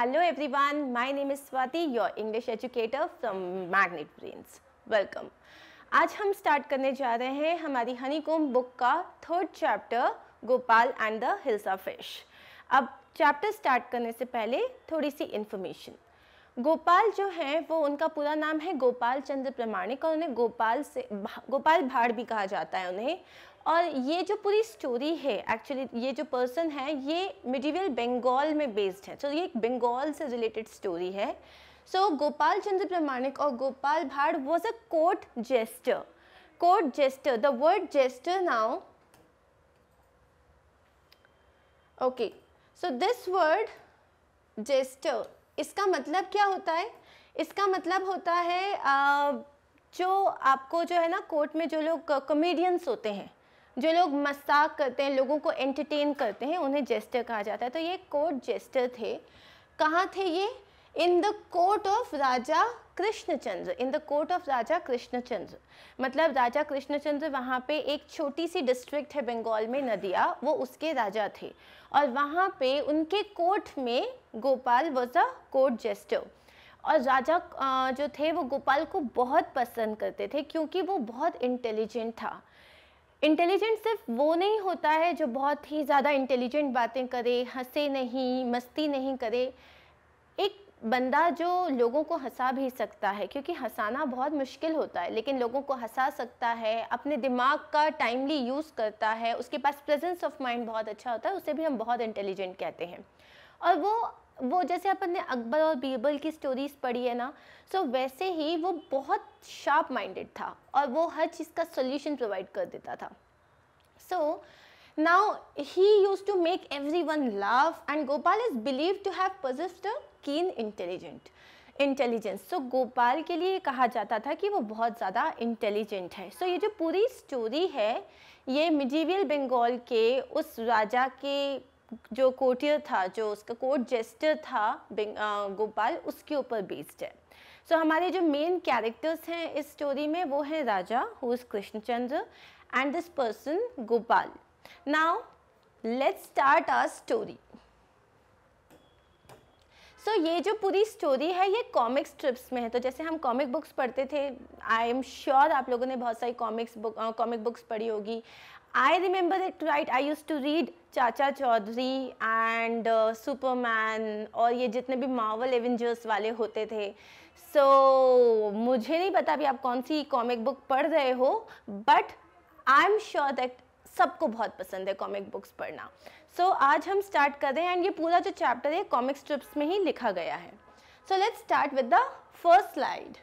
Hello everyone my name is Swati your English educator from magnet brains welcome आज हम start करने जा रहे हैं हमारी हनीकोम बुक का third chapter Gopal and the hills of fish अब चैप्टर स्टार्ट करने से पहले थोड़ी सी इन्फॉर्मेशन गोपाल जो है वो उनका पूरा नाम है गोपाल चंद्र प्रमाणिक और उन्हें गोपाल से गोपाल भाड़ भी कहा जाता है उन्हें और ये जो पूरी स्टोरी है एक्चुअली ये जो पर्सन है ये मिडिवल बंगाल में बेस्ड है सो so, ये एक बंगाल से रिलेटेड स्टोरी है सो so, गोपाल चंद्र प्रमाणिक और Gopal Bhar was a court jester court jester the word jester now okay so this word jester इसका मतलब क्या होता है इसका मतलब होता है आ, जो आपको जो है ना कोर्ट में जो लोग कॉमेडियंस होते हैं जो लोग मस्ताक करते हैं लोगों को एंटरटेन करते हैं उन्हें जेस्टर कहा जाता है तो ये कोर्ट जेस्टर थे कहाँ थे ये in the court of Raja Krishnachandra in the court of Raja Krishnachandra मतलब राजा कृष्णचंद्र वहाँ पे एक छोटी सी डिस्ट्रिक्ट है बंगाल में नदिया वो उसके राजा थे और वहाँ पे उनके कोर्ट में Gopal was a court jester और राजा जो थे वो गोपाल को बहुत पसंद करते थे क्योंकि वो बहुत इंटेलिजेंट था इंटेलिजेंट सिर्फ वो नहीं होता है जो बहुत ही ज़्यादा इंटेलिजेंट बातें करे हंसे नहीं मस्ती नहीं करे एक बंदा जो लोगों को हंसा भी सकता है क्योंकि हंसाना बहुत मुश्किल होता है लेकिन लोगों को हंसा सकता है अपने दिमाग का टाइमली यूज़ करता है उसके पास प्रेजेंस ऑफ माइंड बहुत अच्छा होता है उसे भी हम बहुत इंटेलिजेंट कहते हैं और वो वो जैसे अपन ने अकबर और बीरबल की स्टोरीज पढ़ी है ना सो वैसे ही वो बहुत शार्प माइंडेड था और वो हर चीज़ का सोल्यूशन प्रोवाइड कर देता था so now he use to make every one love and Gopal is believe to have possessed keen intelligent intelligence so Gopal के लिए कहा जाता था कि वो बहुत ज़्यादा इंटेलिजेंट है सो so, ये जो पूरी स्टोरी है ये मिजीवियल बंगाल के उस राजा के जो कोटियर था जो उसका कोर्ट जेस्टर था गोपाल उसके ऊपर बेस्ड है सो so, हमारे जो मेन कैरेक्टर्स हैं इस स्टोरी में वो हैं Raja who is Krishnachandra and this person Gopal now let's start our story so ये जो पूरी स्टोरी है ये कॉमिक स्ट्रिप्स में है तो जैसे हम कॉमिक बुक्स पढ़ते थे आई एम श्योर आप लोगों ने बहुत सारी कॉमिक्स बुक कॉमिक बुक्स पढ़ी होगी I remember it right. I used to read चाचा चौधरी एंड Superman और ये जितने भी Marvel एवेंजर्स वाले होते थे सो so, मुझे नहीं पता भी आप कौन सी कॉमिक बुक पढ़ रहे हो but I am sure that सबको बहुत पसंद है कॉमिक बुक्स पढ़ना सो so, आज हम स्टार्ट कर रहे हैं एंड ये पूरा जो चैप्टर है कॉमिक स्ट्रिप्स में ही लिखा गया है so let's start with the first slide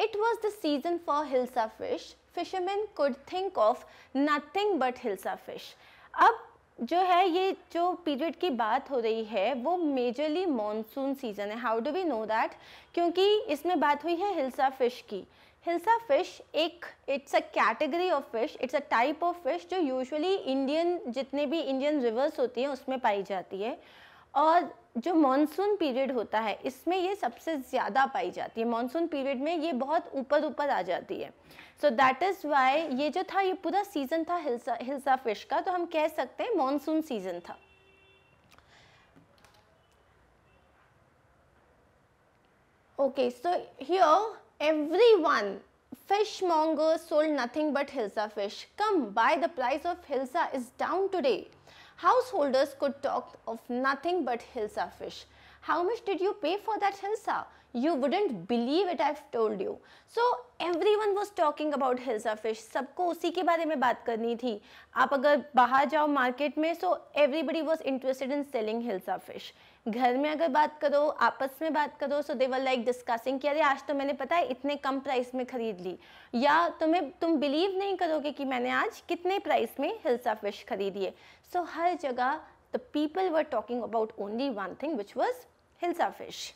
it was the season for hilsa fish fisherman could think of nothing but hilsa fish अब जो है ये जो पीरियड की बात हो रही है वो मेजरली मॉनसून सीज़न है how do we know that क्योंकि इसमें बात हुई है हिल्सा फिश की हिल्सा फिश एक it's a category of fish it's a type of fish जो यूजुअली इंडियन जितने भी इंडियन रिवर्स होती हैं उसमें पाई जाती है और जो मानसून पीरियड होता है इसमें ये सबसे ज़्यादा पाई जाती है मानसून पीरियड में ये बहुत ऊपर ऊपर आ जाती है सो दैट इज़ वाई ये जो था ये पूरा सीज़न था हिल्सा हिल्सा फिश का तो हम कह सकते हैं मानसून सीज़न था okay so so one fishmonger sold nothing but hilsa fish come by the price of hilsa is down today Householders could talk of nothing but hilsa fish. How much did you pay for that hilsa? You wouldn't believe it I've told you. So everyone was talking about hilsa fish. सबको उसी के बारे में बात करनी थी आप अगर बाहर जाओ मार्केट में so everybody was interested in selling hilsa fish. घर में अगर बात करो आपस में बात करो सो दे वर लाइक डिस्कसिंग कि अरे आज तो मैंने पता है इतने कम प्राइस में ख़रीद ली या तुम्हें तुम बिलीव नहीं करोगे कि मैंने आज कितने प्राइस में हिल्स ऑफ विश है सो so, हर जगह the people were talking about only one thing which was hills of fish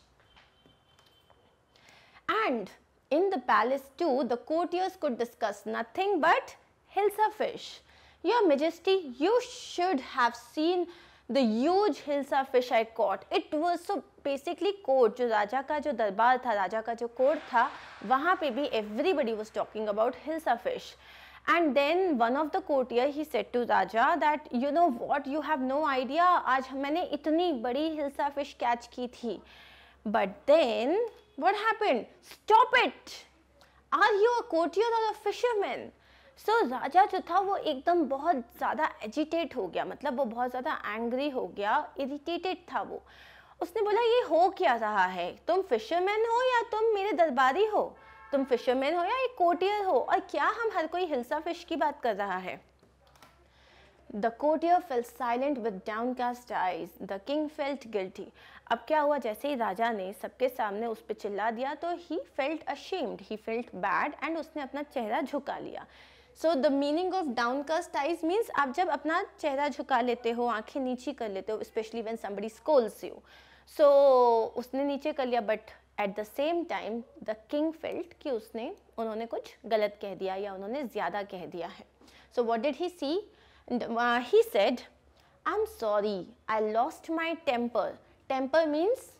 and in the palace too the courtiers could discuss nothing but hills of fish. Your Majesty, you should have seen the huge hills of fish I caught it was so basically court जो राजा का जो दरबार था राजा का जो court था वहाँ पे भी everybody was talking about hills of fish and then one of the courtier he said to raja that you know what you have no idea आज मैंने इतनी बड़ी हिल्स ऑफ फिश कैच की थी but then what happen stop it are you a courtier और a fisherman so so, राजा जो था वो एकदम बहुत ज़्यादा एजिटेट हो गया मतलब वो बहुत ज़्यादा एंग्री हो गया इरिटेटेड था वो उसने बोला ये हो क्या रहा है तुम फिशरमैन हो या तुम मेरे दरबारी हो तुम फिशरमैन हो या एक कोटियर हो और क्या हम हर कोई हिलसा फिश की बात कर रहा है the courtier fell silent with downcast eyes the king felt guilty अब क्या हुआ जैसे ही राजा ने सबके सामने उस पर चिल्ला दिया तो he felt ashamed he felt bad and उसने अपना चेहरा झुका लिया so the meaning of downcast eyes means आप जब अपना चेहरा झुका लेते हो आंखें नीचे कर लेते हो specially when somebody scolds you so उसने नीचे कर लिया but at the same time the king felt कि उसने उन्होंने कुछ गलत कह दिया या उन्होंने ज़्यादा कह दिया है so what did he say he said I am sorry I lost my temper temper means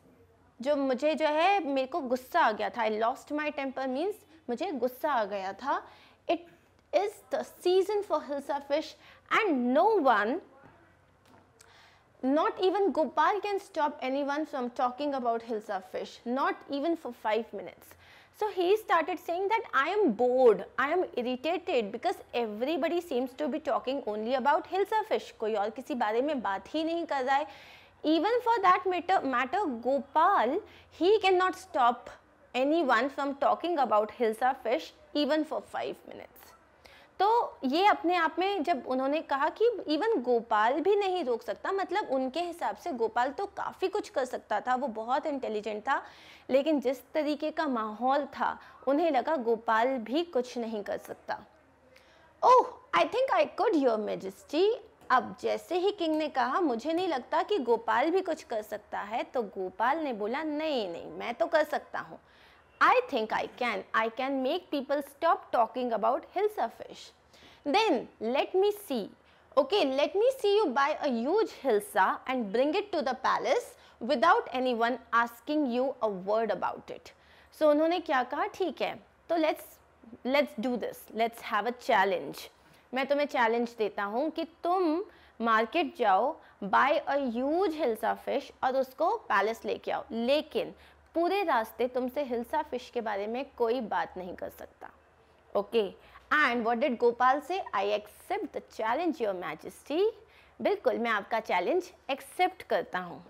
जो मुझे जो है मेरे को गुस्सा आ गया था I lost my temper means मुझे गुस्सा आ गया था it is the season for hilsa fish and no one not even Gopal can stop anyone from talking about Hilsa fish, not even for 5 minutes. So he started saying that I am bored, I am irritated because everybody seems to be talking only about Hilsa fish. कोई और किसी बारे में बात ही नहीं कर है. Even for that matter, matter Gopal, he cannot stop anyone from talking about Hilsa fish even for 5 minutes. तो ये अपने आप में जब उन्होंने कहा कि इवन गोपाल भी नहीं रोक सकता मतलब उनके हिसाब से गोपाल तो काफ़ी कुछ कर सकता था वो बहुत इंटेलिजेंट था लेकिन जिस तरीके का माहौल था उन्हें लगा गोपाल भी कुछ नहीं कर सकता oh I think I could your majesty अब जैसे ही किंग ने कहा मुझे नहीं लगता कि गोपाल भी कुछ कर सकता है तो गोपाल ने बोला नहीं नहीं मैं तो कर सकता हूँ I think I can. I can make people stop talking about hills of fish. Then let me see. Okay, let me see you buy a huge hilsa and bring it to the palace without anyone asking you a word about it. So उन्होंने क्या कहा ठीक है तो let's let's do this. Let's have a challenge. मैं तुम्हें challenge देता हूँ कि तुम मार्केट जाओ buy a huge hilsa fish और उसको पैलेस लेके आओ लेकिन पूरे रास्ते तुमसे हिलसा फिश के बारे में कोई बात नहीं कर सकता okay and what did Gopal say I accept the challenge your majesty बिल्कुल मैं आपका चैलेंज एक्सेप्ट करता हूँ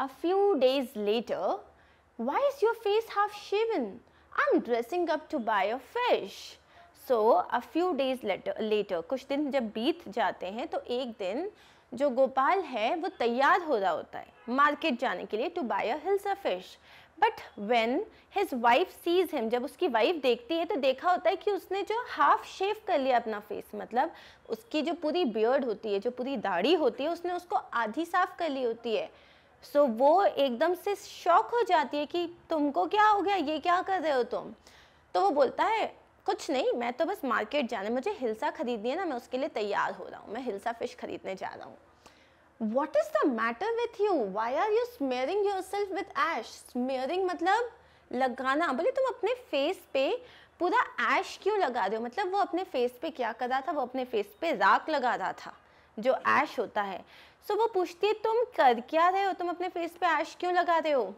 a few days later why is your face half shaven I am dressing up to buy a fish so a few days later later कुछ दिन जब बीत जाते हैं तो एक दिन जो गोपाल है वो तैयार हो रहा होता है मार्केट जाने के लिए to buy a hills a fish but when his wife sees him जब उसकी वाइफ देखती है तो देखा होता है कि उसने जो हाफ शेव कर लिया अपना फेस मतलब उसकी जो पूरी बियर्ड होती है जो पूरी दाढ़ी होती है उसने उसको आधी साफ कर ली होती है सो so, वो एकदम से शॉक हो जाती है कि तुमको क्या हो गया ये क्या कर रहे हो तुम तो वो बोलता है कुछ नहीं मैं तो बस मार्केट जाना मुझे हिलसा खरीदनी है ना मैं उसके लिए तैयार हो रहा हूँ मैं हिलसा फिश खरीदने जा रहा हूँ what is the matter with you why are you smearing yourself with ash smearing मतलब लगाना बोले तुम अपने फेस पे पूरा ऐश क्यों लगा रहे हो मतलब वो अपने फेस पे क्या कर रहा था वो अपने फेस पे राख लगा रहा था जो ऐश होता है सो so, वो पूछती है तुम कर क्या रहे हो तुम अपने फेस पे ऐश क्यों लगा रहे हो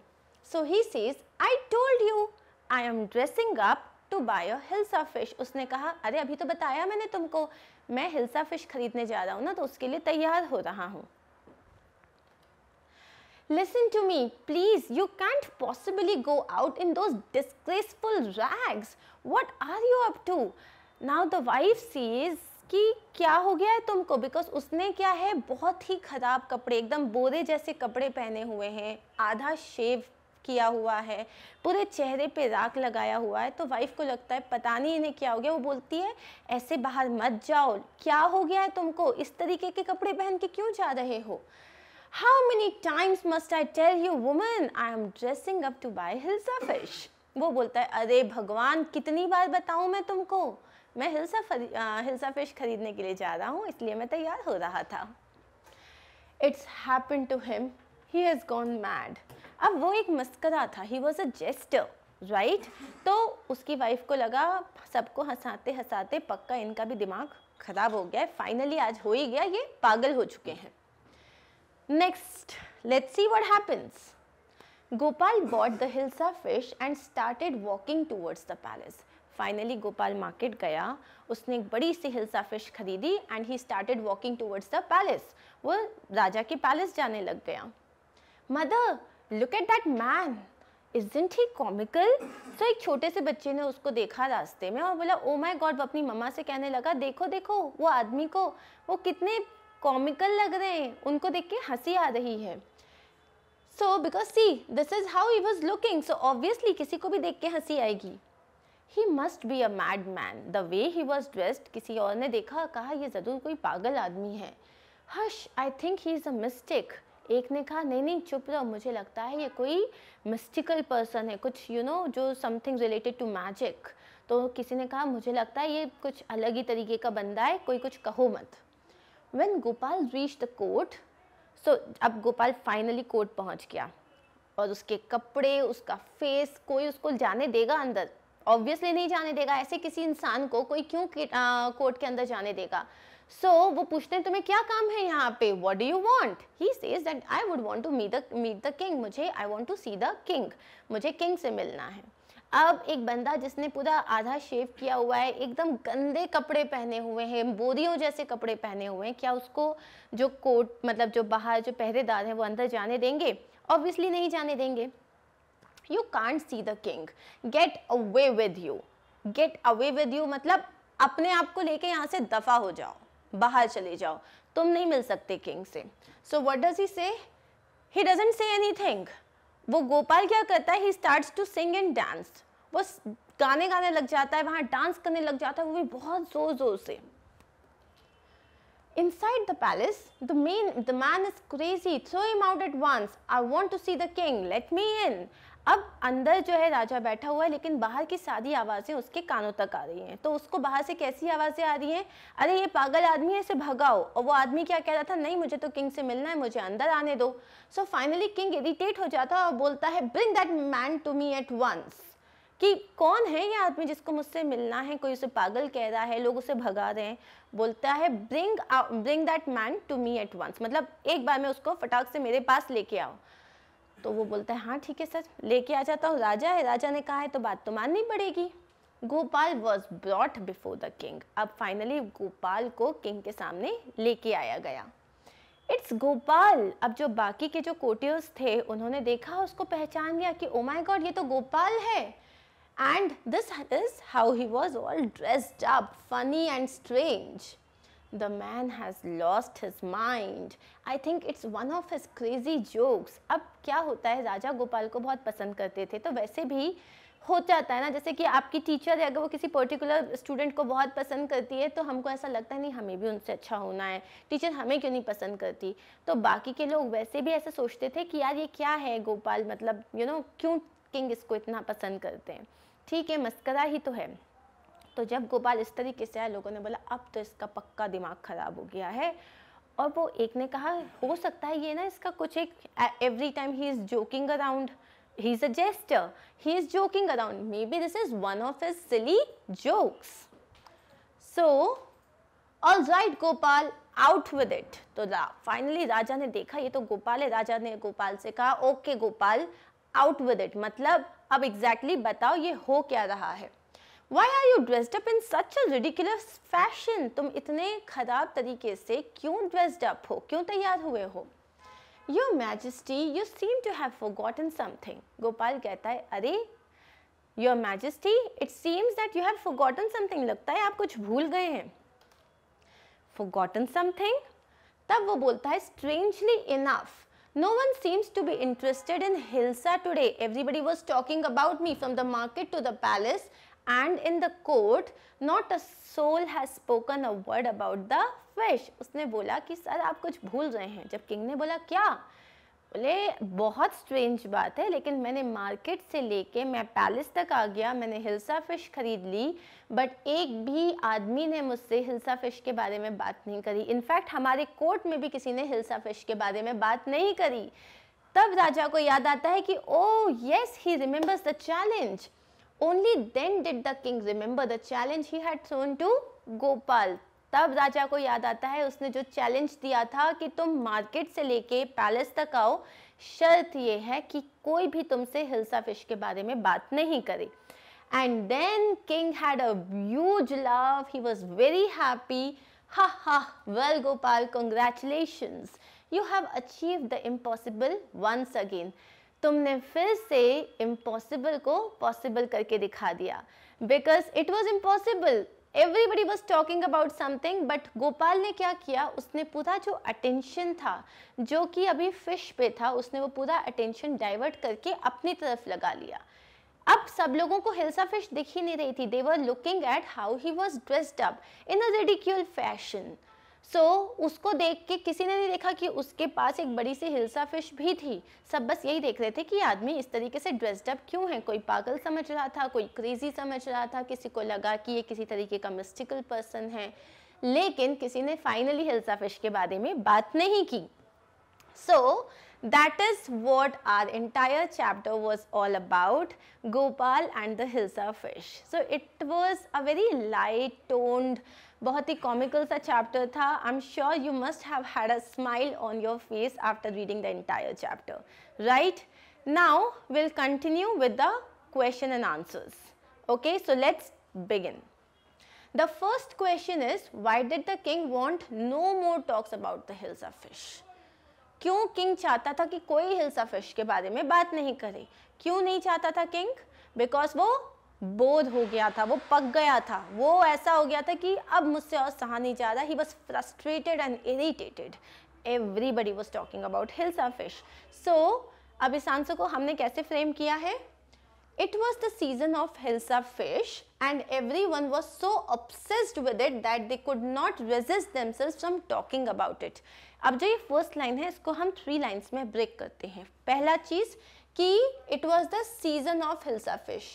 so he sees I told you I am dressing up to buy a hilsa fish उसने कहा अरे अभी तो बताया मैंने तुमको मैं हिल्सा फ़िश खरीदने जा रहा हूँ ना तो उसके लिए तैयार हो रहा हूँ listen to me please you can't possibly go out in those disgraceful rags what are you up to now the wife sees कि क्या हो गया है तुमको बिकॉज उसने क्या है बहुत ही ख़राब कपड़े एकदम बोरे जैसे कपड़े पहने हुए हैं आधा शेव किया हुआ है पूरे चेहरे पे राख लगाया हुआ है तो वाइफ को लगता है पता नहीं इन्हें क्या हो गया वो बोलती है ऐसे बाहर मत जाओ क्या हो गया है तुमको इस तरीके के कपड़े पहन के क्यों जा रहे हो how many times must I tell you women I am dressing up to buy hilsa fish वो बोलता है अरे भगवान कितनी बार बताऊँ मैं तुमको मैं हिल्सा हिल्सा फिश खरीदने के लिए जा रहा हूँ इसलिए मैं तैयार हो रहा था it's happen to him he has gone mad अब वो एक मस्करा था he was a jester right तो उसकी वाइफ को लगा सबको हंसाते हंसाते पक्का इनका भी दिमाग ख़राब हो गया है फाइनली आज हो ही गया ये पागल हो चुके हैं next let's see what happens Gopal bought the hilsa fish and started walking towards the palace finally Gopal market गया उसने एक बड़ी सी हिल्सा फिश खरीदी and he started walking towards the palace वो राजा के पैलेस जाने लग गया mother look at that man isn't he comical so एक छोटे से बच्चे ने उसको देखा रास्ते में और बोला ओ माई गॉड अपनी मम्मा से कहने लगा देखो देखो वो आदमी को वो कितने कॉमिकल लग रहे हैं उनको देख के हंसी आ रही है so because see this is how he was looking so obviously किसी को भी देख के हंसी आएगी ही must be a mad man the way he was dressed किसी और ने देखा कहा यह ज़रूर कोई पागल आदमी है hush I think he is a mistake एक ने कहा नहीं नहीं चुप रहो मुझे लगता है ये कोई मिस्टिकल पर्सन है कुछ यू you नो know, जो समथिंग रिलेटेड टू मैजिक तो किसी ने कहा मुझे लगता है ये कुछ अलग ही तरीके का बंदा है कोई कुछ कहो मत when Gopal reach the court so अब गोपाल फाइनली कोर्ट पहुंच गया और उसके कपड़े उसका फेस कोई उसको जाने देगा अंदर ऑब्वियसली नहीं जाने देगा ऐसे किसी इंसान को कोई क्यों कोर्ट के अंदर जाने देगा सो so, वो पूछते हैं तुम्हें क्या काम है यहाँ पे what do you want he says that I would want to meet the meet the king मुझे I want to see the king मुझे किंग से मिलना है अब एक बंदा जिसने पूरा आधा शेव किया हुआ है एकदम गंदे कपड़े पहने हुए हैं बोरियों जैसे कपड़े पहने हुए हैं क्या उसको जो कोट मतलब जो बाहर जो पहरेदार हैं वो अंदर जाने देंगे ऑब्वियसली नहीं जाने देंगे you can't see the king get away with you get away with you मतलब अपने आप को लेके यहाँ से दफा हो जाओ बाहर चले जाओ तुम नहीं मिल सकते किंग से so what does he say he doesn't say anything वो गोपाल क्या करता है he start to sing and dance वो गाने गाने लग जाता है वहां डांस करने लग जाता है वो भी बहुत जोर जोर से inside the palace the men the man is crazy throw him out at once. I want to see the king let me in अब अंदर जो है राजा बैठा हुआ है लेकिन बाहर की सारी आवाज़ें उसके कानों तक आ रही हैं तो उसको बाहर से कैसी आवाज़ें आ रही हैं अरे ये पागल आदमी है इसे भगाओ और वो आदमी क्या कह रहा था नहीं मुझे तो किंग से मिलना है मुझे अंदर आने दो सो फाइनली किंग इरिटेट हो जाता है और बोलता है bring that man to me at once कि कौन है ये आदमी जिसको मुझसे मिलना है कोई उसे पागल कह रहा है लोग उसे भगा रहे हैं बोलता है bring bring that man to me at once मतलब एक बार में उसको फटाक से मेरे पास लेके आओ तो वो बोलता है हाँ ठीक है सर लेके आ जाता हूँ राजा है राजा ने कहा है तो बात तो माननी पड़ेगी Gopal was brought before the king अब फाइनली गोपाल को किंग के सामने लेके आया गया इट्स गोपाल अब जो बाकी के जो कोटियर्स थे उन्होंने देखा उसको पहचान लिया कि ओ माय गॉड ये तो गोपाल है and this is how he was all dressed up funny and strange The man has lost his mind. I think it's one of his crazy jokes. अब क्या होता है राजा गोपाल को बहुत पसंद करते थे तो वैसे भी हो जाता है ना जैसे कि आपकी टीचर है अगर वो किसी पर्टिकुलर स्टूडेंट को बहुत पसंद करती है तो हमको ऐसा लगता है नहीं हमें भी उनसे अच्छा होना है टीचर हमें क्यों नहीं पसंद करती तो बाकी के लोग वैसे भी ऐसा सोचते थे कि यार ये क्या है गोपाल मतलब यू you नो know, क्यों किंग इसको इतना पसंद करते हैं ठीक है मस्करा ही तो है तो जब गोपाल इस तरीके से आया लोगों ने बोला अब तो इसका पक्का दिमाग ख़राब हो गया है और वो एक ने कहा हो सकता है ये ना इसका कुछ एक every time he is joking around he is a jester he is joking around maybe this is one of his silly jokes so all right Gopal out with it तो रा, फाइनली राजा ने देखा ये तो गोपाल है राजा ने गोपाल से कहा okay okay, Gopal out with it मतलब अब एग्जैक्टली exactly बताओ ये हो क्या रहा है why are you dressed in such a fashion तुम इतने ख़राब तरीके से क्यों ड्रेस्ड हो क्यों तैयार हुए हो your majesty you seem to have forgotten something Gopal कहता है अरे your majesty it seems that you have forgotten something लगता है आप कुछ भूल गए हैं फॉरगॉटन समथिंग तब वो बोलता है strangely enough No one seems to be interested in Hilsa today. Everybody was talking about me from the market to the palace and in the court not a soul has spoken a word about the fish उसने बोला कि sir आप कुछ भूल रहे हैं जब king ने बोला क्या बोले बहुत स्ट्रेंज बात है लेकिन मैंने मार्केट से लेके मैं पैलेस तक आ गया मैंने हिल्सा फिश खरीद ली बट एक भी आदमी ने मुझसे हिल्सा फिश के बारे में बात नहीं करी इनफैक्ट हमारे कोर्ट में भी किसी ने हिल्सा फिश के बारे में बात नहीं करी तब राजा को याद आता है कि oh yes he remembers the challenge only then did the king remember the challenge he had thrown to Gopal तब राजा को याद आता है उसने जो चैलेंज दिया था कि तुम मार्केट से लेके पैलेस तक आओ शर्त ये है कि कोई भी तुमसे हिल्सा फिश के बारे में बात नहीं करे and then king had a huge laugh he was very happy ha ha well Gopal congratulations you have achieve the impossible once again तुमने फिर से इम्पॉसिबल को पॉसिबल करके दिखा दिया because it was impossible everybody was talking about something but Gopal ने क्या किया उसने पूरा जो अटेंशन था जो कि अभी फिश पे था उसने वो पूरा अटेंशन डाइवर्ट करके अपनी तरफ लगा लिया अब सब लोगों को हिल्सा फिश दिख ही नहीं रही थी they were looking at how he was dressed up in a ridiculous fashion so so, उसको देख के किसी ने नहीं देखा कि उसके पास एक बड़ी सी हिलसा फिश भी थी सब बस यही देख रहे थे कि आदमी इस तरीके से ड्रेस्डअप क्यों है कोई पागल समझ रहा था कोई क्रेजी समझ रहा था किसी को लगा कि ये किसी तरीके का मिस्टिकल पर्सन है लेकिन किसी ने फाइनली हिलसा फिश के बारे में बात नहीं की so so, That is what our entire chapter was all about, Gopal and the Hilsa fish. So it was a very light toned, very comical chapter I'm sure you must have had a smile on your face after reading the entire chapter, right? Now we'll continue with the question and answers. Okay, so let's begin. The first question is, why did the king want no more talks about the Hilsa fish? क्यों king चाहता था कि कोई hilsa fish के बारे में बात नहीं करे क्यों नहीं चाहता था किंग बिकॉज वो बोध हो गया था वो पक गया था वो ऐसा हो गया था कि अब मुझसे और सहा नहीं जा रहा he was frustrated and irritated everybody was talking about hilsa fish so अब इस आंसर को हमने कैसे फ्रेम किया है it was the season of hilsa fish and everyone was so obsessed with it that they could not resist themselves from talking about it. अब जो ये first line है इसको हम three lines में break करते हैं पहला चीज़ कि it was the season of hilsa fish.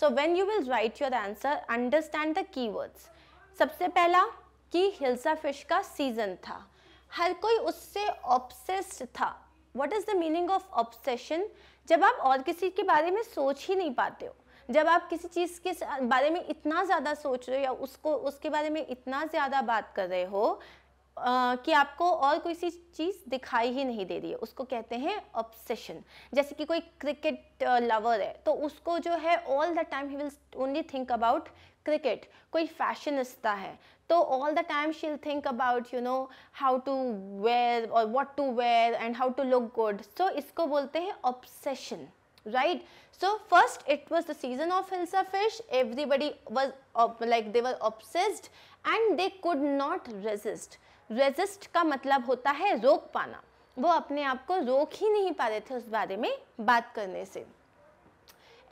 So when you will write your answer, understand the keywords. सबसे पहला कि हिल्सा fish का season था हर कोई उससे obsessed था What is the meaning of obsession? जब आप और किसी के बारे में सोच ही नहीं पाते हो जब आप किसी चीज़ के बारे में इतना ज़्यादा सोच रहे हो या उसको उसके बारे में इतना ज़्यादा बात कर रहे हो Uh, कि आपको और कोई सी चीज़ दिखाई ही नहीं दे रही है उसको कहते हैं ऑब्सेशन जैसे कि कोई क्रिकेट लवर है तो उसको जो है all the time he will only think about cricket कोई फैशनिस्ता है तो all the time she'll think about you know how to wear और what to wear and how to look good so इसको बोलते हैं obsession right right? So first it was the season of hilsa fish. Everybody was like they were obsessed and they could not resist. Resist ka matlab hota hai rok pana वो अपने आप को रोक ही नहीं पा रहे थे उस बारे में बात करने से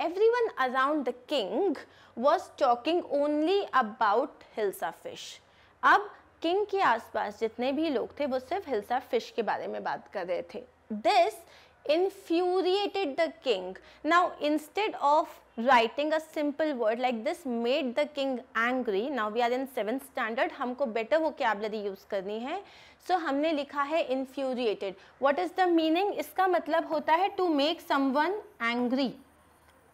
everyone around the king was talking only about hilsa fish अब किंग के आसपास जितने भी लोग थे वो सिर्फ हिल्सा फिश के बारे में बात कर रहे थे this infuriated the king. Now instead of writing a simple word like this made the king angry. Now we are in seventh standard. हमको better vocabulary use करनी है. So हमने लिखा है infuriated. What is the meaning? इसका मतलब होता है to make someone angry.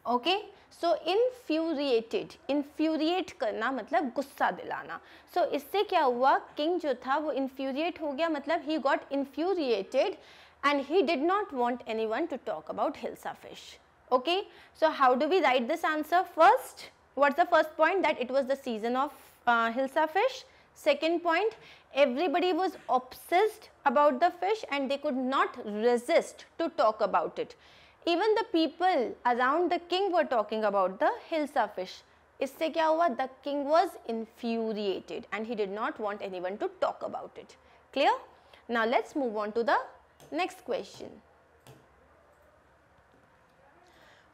Okay? So infuriated infuriate करना मतलब गुस्सा दिलाना सो so, इससे क्या हुआ किंग जो था वो इन्फ्यूरिएट हो गया मतलब he got infuriated and he did not want anyone to talk about Hilsa fish. Okay. So, how do we write this answer first? What is the first point that it was the season of uh, Hilsa fish? Second point, everybody was obsessed about the fish and they could not resist to talk about it. Even the people around the king were talking about the Hilsa fish. इससे क्या हुआ king was infuriated and he did not want anyone to talk about it. Clear? Now let's move on to the Next question.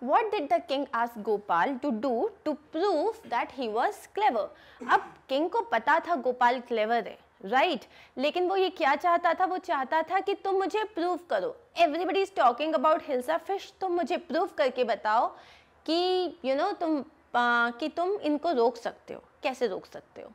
What did the king ask Gopal to do to prove that he was clever? ab king ko pata tha gopal clever hai right right. लेकिन वो ये क्या चाहता था वो चाहता था कि तुम मुझे प्रूव करो everybody is talking about hilsa fish तुम मुझे प्रूव करके बताओ कि यू you नो know, तुम आ, कि तुम इनको रोक सकते हो कैसे रोक सकते हो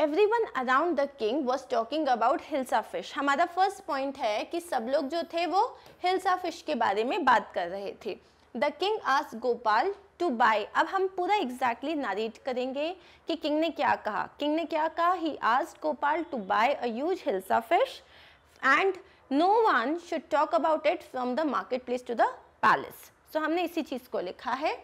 everyone around the king was talking about hilsa fish हमारा फर्स्ट पॉइंट है कि सब लोग जो थे वो हिल्सा फिश के बारे में बात कर रहे थे द किंग आज गोपाल टू बाय अब हम पूरा एग्जैक्टली exactly करेंगे कि किंग ने क्या कहा किंग ने क्या कहा ही आज Gopal to buy a hilsa fish and no one should talk about it from the market place to the palace so हमने इसी चीज़ को लिखा है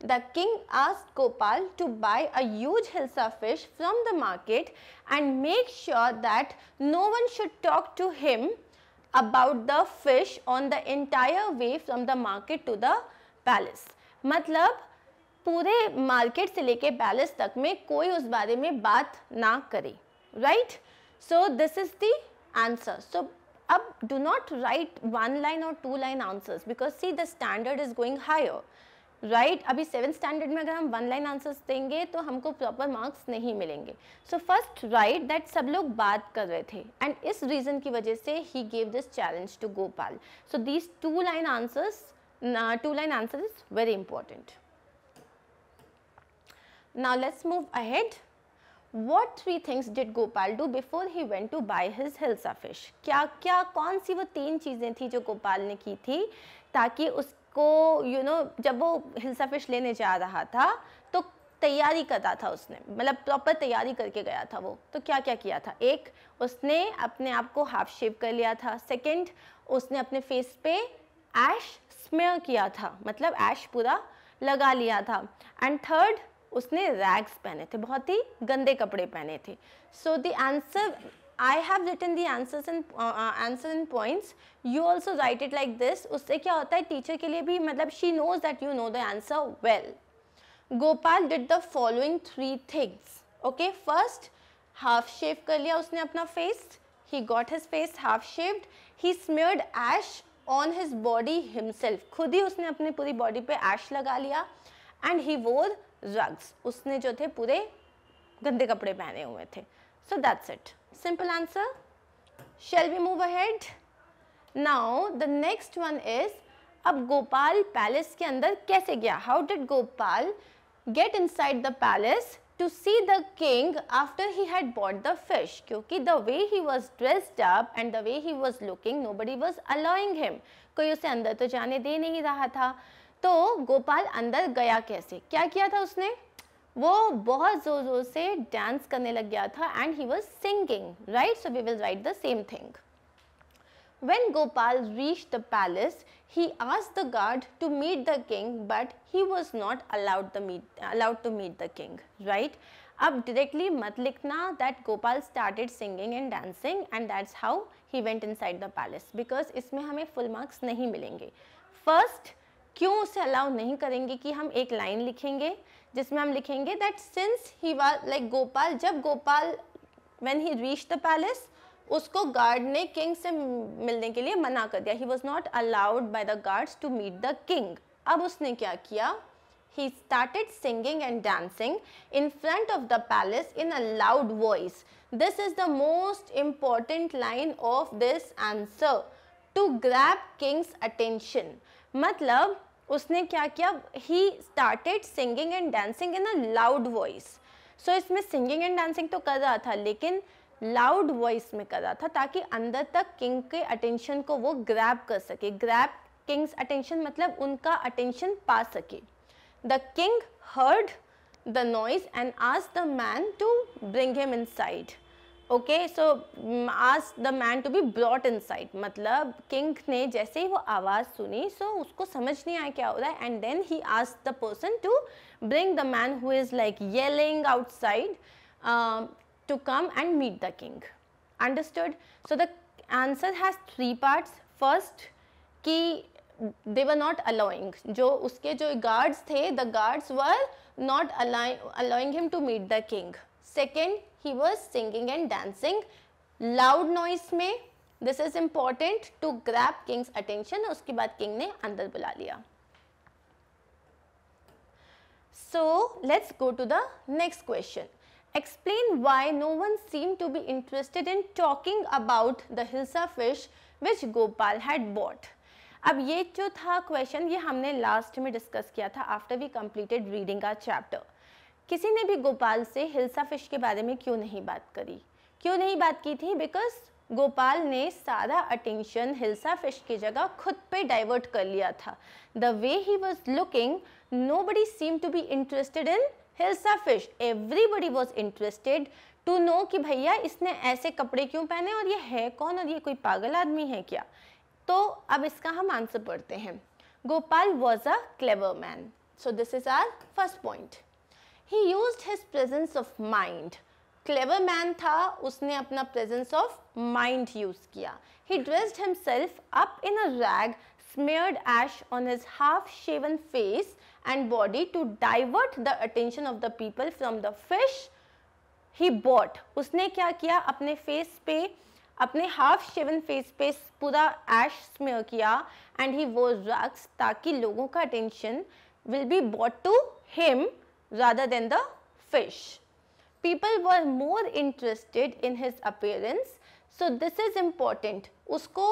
the king asked Gopal to buy a huge hilsa fish from the market and make sure that no one should talk to him about the fish on the entire way from the market to the palace. मतलब पूरे market से लेके palace तक में कोई उस बारे में बात ना करे right so this is the answer so अब do not write one line और two line answers because see the standard is going higher right right? अभी सेवन स्टैंडर्ड में अगर हम वन लाइन आंसर्स देंगे तो हमको प्रॉपर मार्क्स नहीं मिलेंगे सो फर्स्ट राइट दैट सब लोग बात कर रहे थे एंड इस रीज़न की वजह से he gave this challenge to Gopal so these two line answers two line answer is very important now let's move ahead what three things did Gopal do before he went to buy his hilsa fish क्या क्या कौन सी वो तीन चीज़ें थी जो गोपाल ने की थी ताकि उस को यू you नो know, जब वो हिंसा फिश लेने जा रहा था तो तैयारी करता था उसने मतलब प्रॉपर तैयारी करके गया था वो तो क्या क्या किया था एक उसने अपने आप को हाफ शेप कर लिया था सेकंड उसने अपने फेस पे ऐश स्मेयर किया था मतलब ऐश पूरा लगा लिया था एंड थर्ड उसने रैग्स पहने थे बहुत ही गंदे कपड़े पहने थे so the answer I have written answers in uh, answer uh, in points You also write it like this उससे क्या होता है टीचर के लिए भी मतलब she knows that you know the answer well Gopal did the following three things. Okay first half shave कर लिया उसने अपना face he got his face हाफ shaved. He smeared ash on his body himself खुद ही उसने अपनी पूरी बॉडी पे ash लगा लिया एंड ही वोर रग्स उसने जो थे पूरे गंदे कपड़े पहने हुए थे so that's it. simple answer shall we move ahead now the next one is अब गोपाल पैलेस के अंदर कैसे गया how did Gopal get inside the palace to see the king after he had bought the fish क्योंकि the way he was dressed up and the way he was looking nobody was allowing him कोई उसे अंदर तो जाने दे नहीं रहा था तो गोपाल अंदर गया कैसे क्या किया था उसने वो बहुत जोर जोर से डांस करने लग गया था and he was singing right so we will write the same thing when Gopal reach the palace he आज the guard to meet the king but he was not allowed the meet allowed to meet the king right अब directly मत लिखना that Gopal started singing and dancing and that's how he went inside the palace because इसमें हमें full marks नहीं मिलेंगे first क्यों उसे allow नहीं करेंगे कि हम एक लाइन लिखेंगे जिसमें हम लिखेंगे that since he was like Gopal जब Gopal when he reach the palace उसको गार्ड ने किंग से मिलने के लिए मना कर दिया he was not allowed by the guards to meet the king अब उसने क्या किया he started singing and dancing in front of the palace in a loud voice. This is the most important line of this answer to grab king's attention. मतलब उसने क्या किया he started singing and dancing in a loud voice so इसमें singing and dancing तो कर रहा था लेकिन लाउड वॉइस में कर रहा था ताकि अंदर तक किंग के अटेंशन को वो ग्रैब कर सके ग्रैब किंग्स अटेंशन मतलब उनका अटेंशन पा सके the king heard the noise and आज the man to bring him in side okay so आज the man to be brought in side मतलब किंग ने जैसे ही वो आवाज़ सुनी सो so उसको समझ नहीं आया क्या हो रहा है एंड देन ही आज the person to bring the man who is like yelling outside to come and meet the king understood so the answer has three parts first कि दे वर नॉट अलाउइंग जो उसके जो guards थे the guards were not allowing him to meet the king second he was singing and dancing loud noise में this is important to grab king's attention उसके बाद king ने अंदर बुला लिया so let's go to the next question explain why no one seem to be interested in talking about the hilsa fish which Gopal had bought अब ये जो था क्वेश्चन ये हमने लास्ट में डिस्कस किया था after we completed reading a chapter किसी ने भी गोपाल से हिल्सा फिश के बारे में क्यों नहीं बात करी क्यों नहीं बात की थी बिकॉज गोपाल ने सारा अटेंशन हिल्सा फिश की जगह खुद पे डाइवर्ट कर लिया था the way he was looking nobody seem to be interested in hilsa fish everybody was interested to know कि भैया इसने ऐसे कपड़े क्यों पहने और ये है कौन और ये कोई पागल आदमी है क्या तो अब इसका हम आंसर पढ़ते हैं Gopal was a clever man so this is our first point he used his presence of mind clever man tha usne apna presence of mind use kia. he dressed himself up in a rag smeared ash on his half shaven face and body to divert the attention of the people from the fish he bought usne kya kia? apne face pe अपने half-shaven face पे पूरा ash smear kia and he wore rags taki लोगों का attention will be bought to him. rather than the fish. People were more interested in his appearance. So this is important. उसको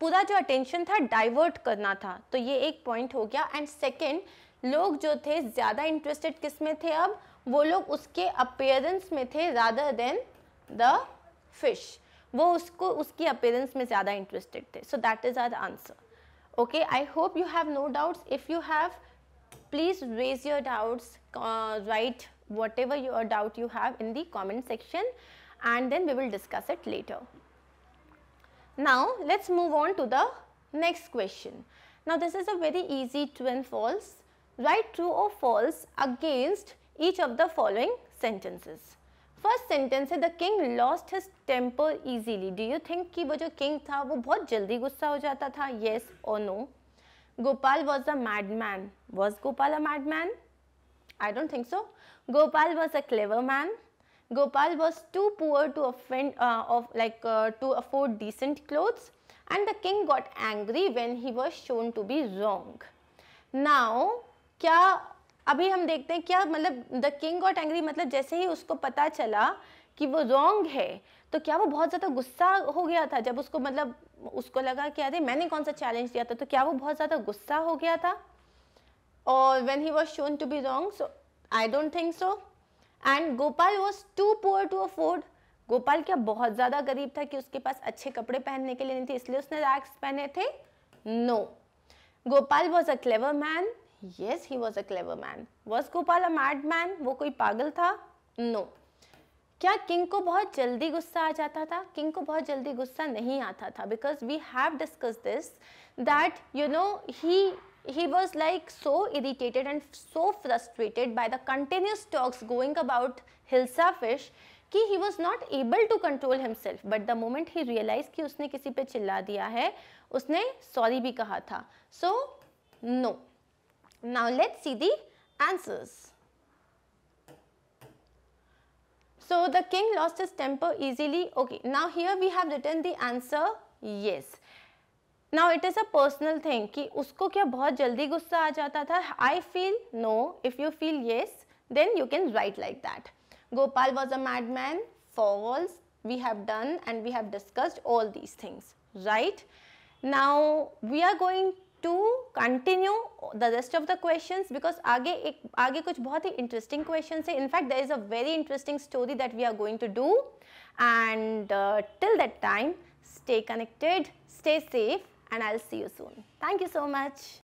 पूरा जो attention था divert करना था तो ये एक पॉइंट हो गया एंड सेकंड लोग जो थे ज़्यादा इंटरेस्टेड किस में थे अब वो लोग उसके अपेयरेंस में थे रादर देन द फिश वो उसको उसकी अपेयरेंस में ज़्यादा इंटरेस्टेड थे so that is our answer okay I hope you have no doubts if you have please raise your doubts, uh, write whatever your doubt you have in the comment section and then we will discuss it later. Now, let us move on to the next question. Now, this is a very easy true and false. Write true or false against each of the following sentences. sentence: The king lost his temper easily. Do you think ki wo jo king tha wo bahut jaldi gussa ho jata tha? Yes or no? Gopal was a madman. Was Gopal a madman? I don't think so. Gopal was a clever man. Gopal was too poor to offend, uh, of like uh, to afford decent clothes, and the king got angry when he was shown to be wrong. Now, क्या अभी हम देखते हैं क्या मतलब the king got angry मतलब जैसे ही उसको पता चला कि वो रॉन्ग है तो क्या वो बहुत ज़्यादा गुस्सा हो गया था जब उसको मतलब उसको लगा कि अरे मैंने कौन सा चैलेंज दिया था तो क्या वो बहुत ज़्यादा गुस्सा हो गया था और when he was shown to be wrong so I don't think so and Gopal was too poor to afford Gopal क्या बहुत ज़्यादा गरीब था कि उसके पास अच्छे कपड़े पहनने के लिए नहीं थे इसलिए उसने रैक्स पहने थे no Gopal was a clever man yes he was a clever man was Gopal a mad man वो कोई पागल था नो no. क्या किंग को बहुत जल्दी गुस्सा आ जाता था किंग को बहुत जल्दी गुस्सा नहीं आता था because we have discuss this that you know he he was like so irritated and so frustrated by the continuous talks going about hilsa fish कि he was not able to control himself but the moment he realized कि उसने किसी पे चिल्ला दिया है उसने sorry भी कहा था so no now let's see the answers So the king lost his temper easily. Okay, now here we have written the answer yes. Now it is a personal thing. Ki usko kya bahut jaldi gussa aa jata tha? I feel no. If you feel yes, then you can write like that. Gopal was a madman. False. We have done and we have discussed all these things, right? Now we are going to continue the rest of the questions because aage ek, aage kuch bahut interesting questions hai. in fact there is a very interesting story that we are going to do and uh, till that time stay connected stay safe and i'll see you soon thank you so much